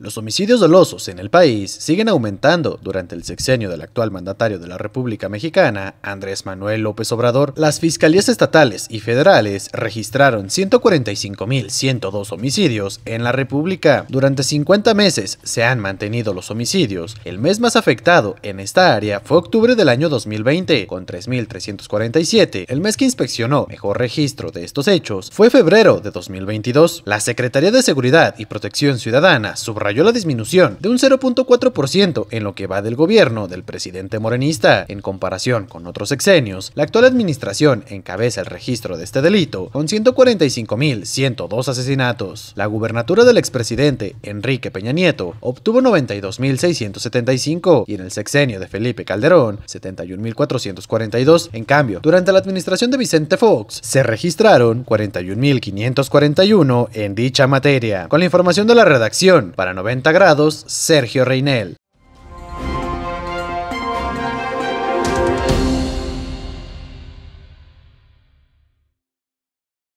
Los homicidios dolosos en el país siguen aumentando durante el sexenio del actual mandatario de la República Mexicana, Andrés Manuel López Obrador. Las fiscalías estatales y federales registraron 145.102 homicidios en la República. Durante 50 meses se han mantenido los homicidios. El mes más afectado en esta área fue octubre del año 2020, con 3.347. El mes que inspeccionó mejor registro de estos hechos fue febrero de 2022. La Secretaría de Seguridad y Protección Ciudadana subrayó la disminución de un 0.4% en lo que va del gobierno del presidente morenista. En comparación con otros sexenios, la actual administración encabeza el registro de este delito con 145.102 asesinatos. La gubernatura del expresidente Enrique Peña Nieto obtuvo 92.675 y en el sexenio de Felipe Calderón 71.442. En cambio, durante la administración de Vicente Fox se registraron 41.541 en dicha materia. Con la información de la redacción, para 90 grados, Sergio Reinel.